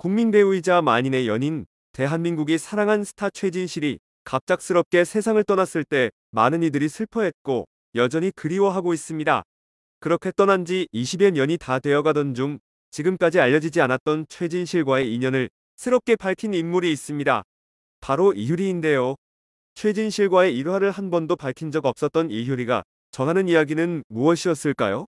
국민 배우이자 만인의 연인, 대한민국이 사랑한 스타 최진실이 갑작스럽게 세상을 떠났을 때 많은 이들이 슬퍼했고 여전히 그리워하고 있습니다. 그렇게 떠난 지 20여 년이 다 되어가던 중 지금까지 알려지지 않았던 최진실과의 인연을 새롭게 밝힌 인물이 있습니다. 바로 이효리인데요. 최진실과의 일화를 한 번도 밝힌 적 없었던 이효리가 전하는 이야기는 무엇이었을까요?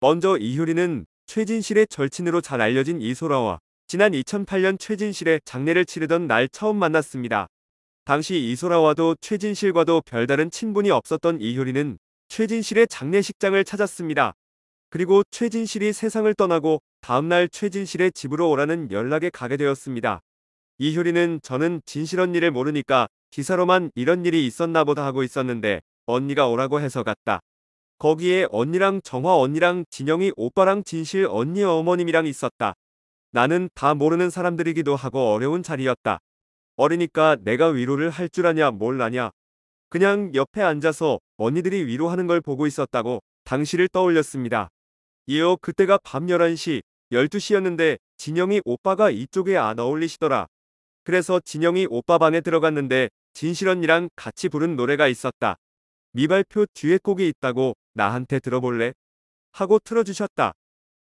먼저 이효리는 최진실의 절친으로 잘 알려진 이소라와 지난 2008년 최진실의 장례를 치르던 날 처음 만났습니다. 당시 이소라와도 최진실과도 별다른 친분이 없었던 이효리는 최진실의 장례식장을 찾았습니다. 그리고 최진실이 세상을 떠나고 다음날 최진실의 집으로 오라는 연락에 가게 되었습니다. 이효리는 저는 진실 언니를 모르니까 기사로만 이런 일이 있었나 보다 하고 있었는데 언니가 오라고 해서 갔다. 거기에 언니랑 정화 언니랑 진영이 오빠랑 진실 언니 어머님이랑 있었다. 나는 다 모르는 사람들이기도 하고 어려운 자리였다. 어리니까 내가 위로를 할 줄 아냐 뭘 아냐. 그냥 옆에 앉아서 언니들이 위로하는 걸 보고 있었다고 당시를 떠올렸습니다. 이어 그때가 밤 11시, 12시였는데 진영이 오빠가 이쪽에 안 어울리시더라. 그래서 진영이 오빠 방에 들어갔는데 진실 언니랑 같이 부른 노래가 있었다. 미발표 뒤에 곡이 있다고 나한테 들어볼래? 하고 틀어주셨다.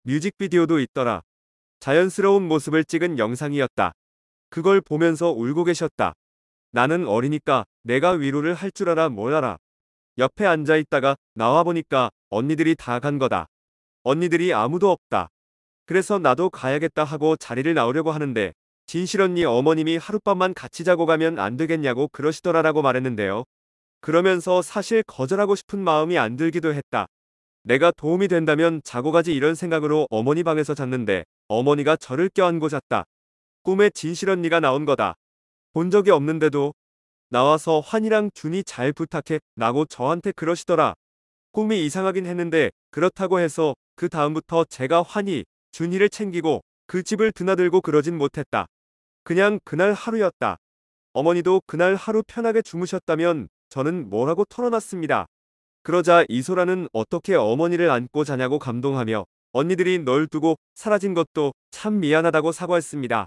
뮤직비디오도 있더라. 자연스러운 모습을 찍은 영상이었다. 그걸 보면서 울고 계셨다. 나는 어리니까 내가 위로를 할 줄 알아 뭘 알아. 옆에 앉아 있다가 나와보니까 언니들이 다 간 거다. 언니들이 아무도 없다. 그래서 나도 가야겠다 하고 자리를 나오려고 하는데 진실 언니 어머님이 하룻밤만 같이 자고 가면 안 되겠냐고 그러시더라라고 말했는데요. 그러면서 사실 거절하고 싶은 마음이 안 들기도 했다. 내가 도움이 된다면 자고 가지 이런 생각으로 어머니 방에서 잤는데 어머니가 저를 껴안고 잤다. 꿈에 진실 언니가 나온 거다. 본 적이 없는데도 나와서 환이랑 준이 잘 부탁해 라고 저한테 그러시더라. 꿈이 이상하긴 했는데 그렇다고 해서 그 다음부터 제가 환이, 준이를 챙기고 그 집을 드나들고 그러진 못했다. 그냥 그날 하루였다. 어머니도 그날 하루 편하게 주무셨다면 저는 뭐라고 털어놨습니다. 그러자 이소라는 어떻게 어머니를 안고 자냐고 감동하며 언니들이 널 두고 사라진 것도 참 미안하다고 사과했습니다.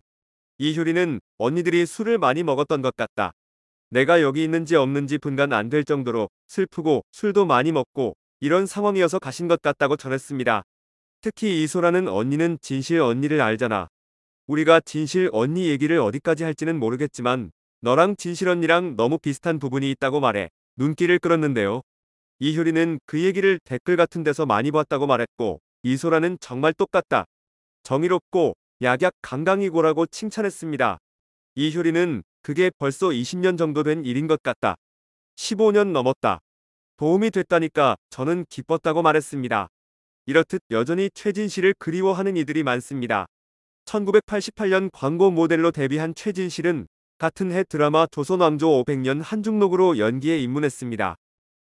이효리는 언니들이 술을 많이 먹었던 것 같다. 내가 여기 있는지 없는지 분간 안 될 정도로 슬프고 술도 많이 먹고 이런 상황이어서 가신 것 같다고 전했습니다. 특히 이소라는 언니는 진실 언니를 알잖아. 우리가 진실 언니 얘기를 어디까지 할지는 모르겠지만 너랑 진실 언니랑 너무 비슷한 부분이 있다고 말해 눈길을 끌었는데요. 이효리는 그 얘기를 댓글 같은 데서 많이 봤다고 말했고 이소라는 정말 똑같다. 정의롭고 약약 강강이고라고 칭찬했습니다. 이효리는 그게 벌써 20년 정도 된 일인 것 같다. 15년 넘었다. 도움이 됐다니까 저는 기뻤다고 말했습니다. 이렇듯 여전히 최진 실을 그리워하는 이들이 많습니다. 1988년 광고 모델로 데뷔한 최진 실은 같은 해 드라마 조선왕조 500년 한중록으로 연기에 입문했습니다.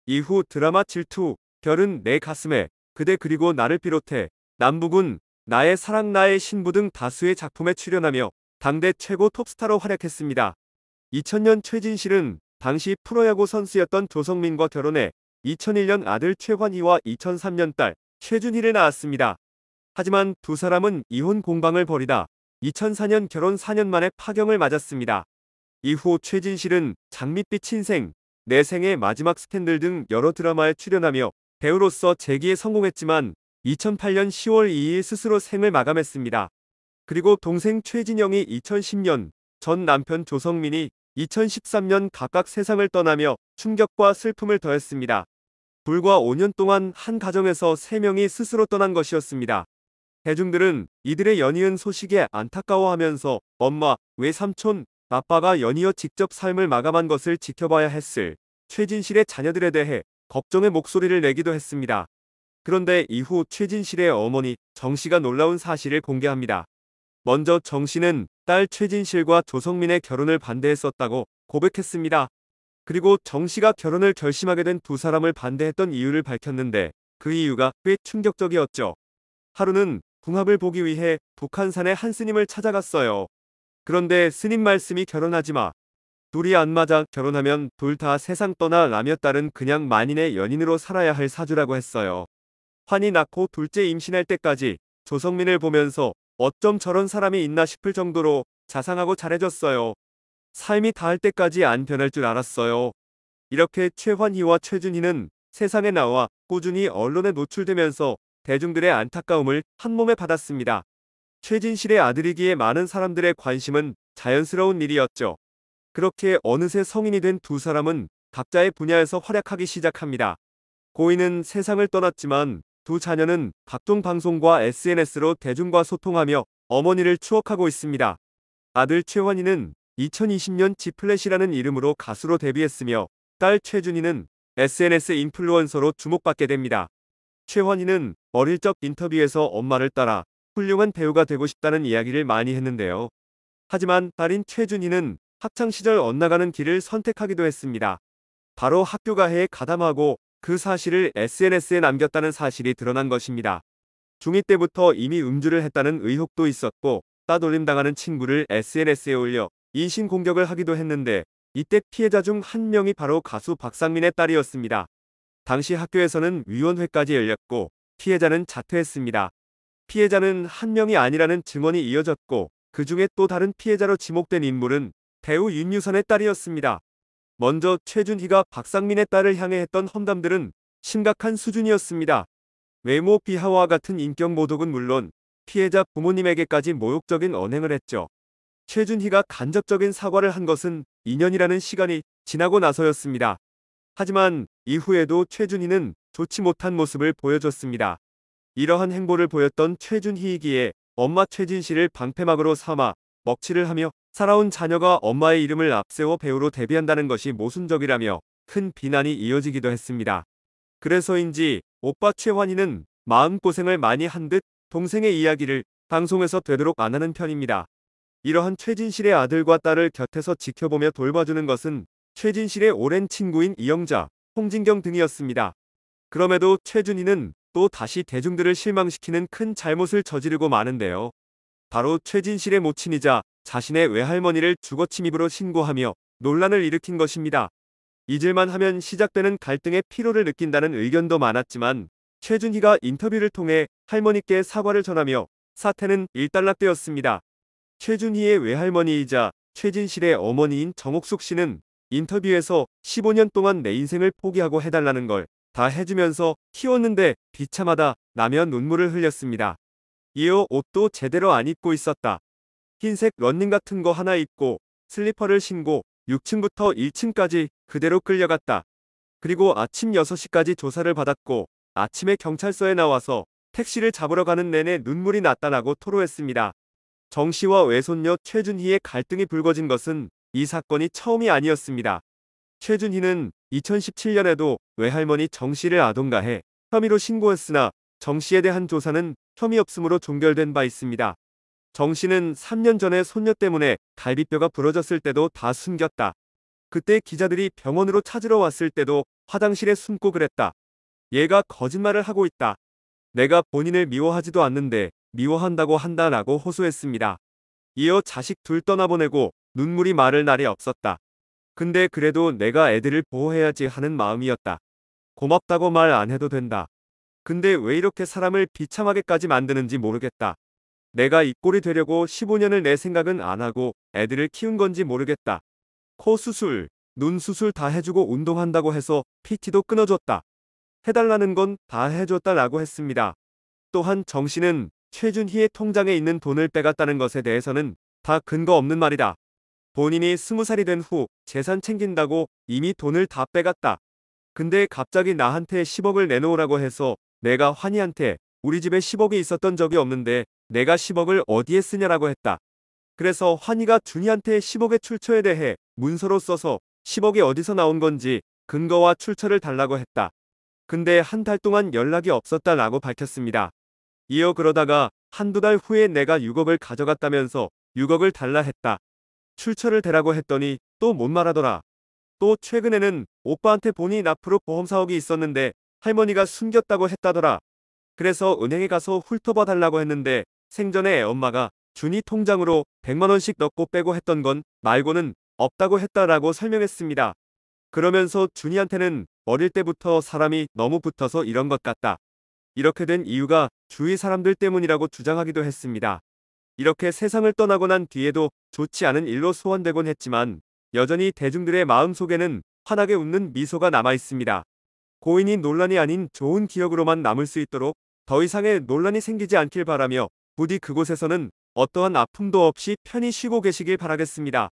이후 드라마 질투, 별은 내 가슴에, 그대 그리고 나를 비롯해 남북은 나의 사랑 나의 신부 등 다수의 작품에 출연하며 당대 최고 톱스타로 활약했습니다. 2000년 최진실은 당시 프로야구 선수였던 조성민과 결혼해 2001년 아들 최환희와 2003년 딸 최준희를 낳았습니다. 하지만 두 사람은 이혼 공방을 벌이다 2004년 결혼 4년 만에 파경을 맞았습니다. 이후 최진실은 장밋빛 인생, 내 생의 마지막 스캔들등 여러 드라마에 출연하며 배우로서 재기에 성공했지만 2008년 10월 2일 스스로 생을 마감했습니다. 그리고 동생 최진영이 2010년, 전 남편 조성민이 2013년 각각 세상을 떠나며 충격과 슬픔을 더했습니다. 불과 5년 동안 한 가정에서 3명이 스스로 떠난 것이었습니다. 대중들은 이들의 연이은 소식에 안타까워하면서 엄마, 외삼촌, 아빠가 연이어 직접 삶을 마감한 것을 지켜봐야 했을 최진실의 자녀들에 대해 걱정의 목소리를 내기도 했습니다. 그런데 이후 최진실의 어머니 정씨가 놀라운 사실을 공개합니다. 먼저 정씨는 딸 최진실과 조성민의 결혼을 반대했었다고 고백했습니다. 그리고 정씨가 결혼을 결심하게 된 두 사람을 반대했던 이유를 밝혔는데 그 이유가 꽤 충격적이었죠. 하루는 궁합을 보기 위해 북한산에한 스님을 찾아갔어요. 그런데 스님 말씀이 결혼하지 마. 둘이 안 맞아 결혼하면 둘 다 세상 떠나 라며 딸은 그냥 만인의 연인으로 살아야 할 사주라고 했어요. 환이 낳고 둘째 임신할 때까지 조성민을 보면서 어쩜 저런 사람이 있나 싶을 정도로 자상하고 잘해줬어요. 삶이 다할 때까지 안 변할 줄 알았어요. 이렇게 최환희와 최준희는 세상에 나와 꾸준히 언론에 노출되면서 대중들의 안타까움을 한 몸에 받았습니다. 최진실의 아들이기에 많은 사람들의 관심은 자연스러운 일이었죠. 그렇게 어느새 성인이 된 두 사람은 각자의 분야에서 활약하기 시작합니다. 고인은 세상을 떠났지만 두 자녀는 각종 방송과 SNS로 대중과 소통하며 어머니를 추억하고 있습니다. 아들 최환이는 2020년 지플랫이라는 이름으로 가수로 데뷔했으며 딸 최준이는 SNS 인플루언서로 주목받게 됩니다. 최환이는 어릴 적 인터뷰에서 엄마를 따라 훌륭한 배우가 되고 싶다는 이야기를 많이 했는데요. 하지만 딸인 최준희는 학창시절 엇나가는 길을 선택하기도 했습니다. 바로 학교가해에 가담하고 그 사실을 SNS에 남겼다는 사실이 드러난 것입니다. 중2 때부터 이미 음주를 했다는 의혹도 있었고 따돌림당하는 친구를 SNS에 올려 인신공격을 하기도 했는데 이때 피해자 중 한 명이 바로 가수 박상민의 딸이었습니다. 당시 학교에서는 위원회까지 열렸고 피해자는 자퇴했습니다. 피해자는 한 명이 아니라는 증언이 이어졌고 그 중에 또 다른 피해자로 지목된 인물은 배우 윤유선의 딸이었습니다. 먼저 최준희가 박상민의 딸을 향해 했던 험담들은 심각한 수준이었습니다. 외모 비하와 같은 인격 모독은 물론 피해자 부모님에게까지 모욕적인 언행을 했죠. 최준희가 간접적인 사과를 한 것은 2년이라는 시간이 지나고 나서였습니다. 하지만 이후에도 최준희는 좋지 못한 모습을 보여줬습니다. 이러한 행보를 보였던 최준희이기에 엄마 최진 실을 방패막으로 삼아 먹칠을 하며 살아온 자녀가 엄마의 이름을 앞세워 배우로 데뷔한다는 것이 모순적이라며 큰 비난이 이어지기도 했습니다. 그래서인지 오빠 최환희는 마음고생을 많이 한 듯 동생의 이야기를 방송에서 되도록 안 하는 편입니다. 이러한 최진실의 아들과 딸을 곁에서 지켜보며 돌봐주는 것은 최진실의 오랜 친구인 이영자, 홍진경 등이었습니다. 그럼에도 최준희는 또 다시 대중들을 실망시키는 큰 잘못을 저지르고 마는데요. 바로 최진실의 모친이자 자신의 외할머니를 주거침입으로 신고하며 논란을 일으킨 것입니다. 잊을만 하면 시작되는 갈등의 피로를 느낀다는 의견도 많았지만 최준희가 인터뷰를 통해 할머니께 사과를 전하며 사태는 일단락되었습니다. 최준희의 외할머니이자 최진실의 어머니인 정옥숙 씨는 인터뷰에서 15년 동안 내 인생을 포기하고 해달라는 걸다 해주면서 키웠는데 비차마다 나면 눈물을 흘렸습니다. 이어 옷도 제대로 안 입고 있었다. 흰색 런닝 같은 거 하나 입고 슬리퍼를 신고 6층부터 1층까지 그대로 끌려갔다. 그리고 아침 6시까지 조사를 받았고 아침에 경찰서에 나와서 택시를 잡으러 가는 내내 눈물이 났다라고 토로했습니다. 정 씨와 외손녀 최준희의 갈등이 불거진 것은 이 사건이 처음이 아니었습니다. 최준희는 2017년에도 외할머니 정 씨를 아동가해 혐의로 신고했으나 정 씨에 대한 조사는 혐의 없음으로 종결된 바 있습니다. 정 씨는 3년 전에 손녀 때문에 갈비뼈가 부러졌을 때도 다 숨겼다. 그때 기자들이 병원으로 찾으러 왔을 때도 화장실에 숨고 그랬다. 얘가 거짓말을 하고 있다. 내가 본인을 미워하지도 않는데 미워한다고 한다라고 호소했습니다. 이어 자식 둘 떠나보내고 눈물이 마를 날이 없었다. 근데 그래도 내가 애들을 보호해야지 하는 마음이었다. 고맙다고 말 안 해도 된다. 근데 왜 이렇게 사람을 비참하게까지 만드는지 모르겠다. 내가 이 꼴이 되려고 15년을 내 생각은 안 하고 애들을 키운 건지 모르겠다. 코 수술, 눈 수술 다 해주고 운동한다고 해서 PT도 끊어줬다. 해달라는 건 다 해줬다라고 했습니다. 또한 정씨는 최준희의 통장에 있는 돈을 빼갔다는 것에 대해서는 다 근거 없는 말이다. 본인이 스무 살이 된 후 재산 챙긴다고 이미 돈을 다 빼갔다. 근데 갑자기 나한테 10억을 내놓으라고 해서 내가 환희한테 우리 집에 10억이 있었던 적이 없는데 내가 10억을 어디에 쓰냐라고 했다. 그래서 환희가 준이한테 10억의 출처에 대해 문서로 써서 10억이 어디서 나온 건지 근거와 출처를 달라고 했다. 근데 한 달 동안 연락이 없었다라고 밝혔습니다. 이어 그러다가 한두 달 후에 내가 6억을 가져갔다면서 6억을 달라 했다. 출처를 대라고 했더니 또 못 말하더라. 또 최근에는 오빠한테 본인 앞으로 보험 사옥이 있었는데 할머니가 숨겼다고 했다더라. 그래서 은행에 가서 훑어봐 달라고 했는데 생전에 엄마가 준이 통장으로 100만원씩 넣고 빼고 했던 건 말고는 없다고 했다라고 설명했습니다. 그러면서 준이한테는 어릴 때부터 사람이 너무 붙어서 이런 것 같다. 이렇게 된 이유가 주위 사람들 때문이라고 주장하기도 했습니다. 이렇게 세상을 떠나고 난 뒤에도 좋지 않은 일로 소환되곤 했지만 여전히 대중들의 마음속에는 환하게 웃는 미소가 남아있습니다. 고인이 논란이 아닌 좋은 기억으로만 남을 수 있도록 더 이상의 논란이 생기지 않길 바라며 부디 그곳에서는 어떠한 아픔도 없이 편히 쉬고 계시길 바라겠습니다.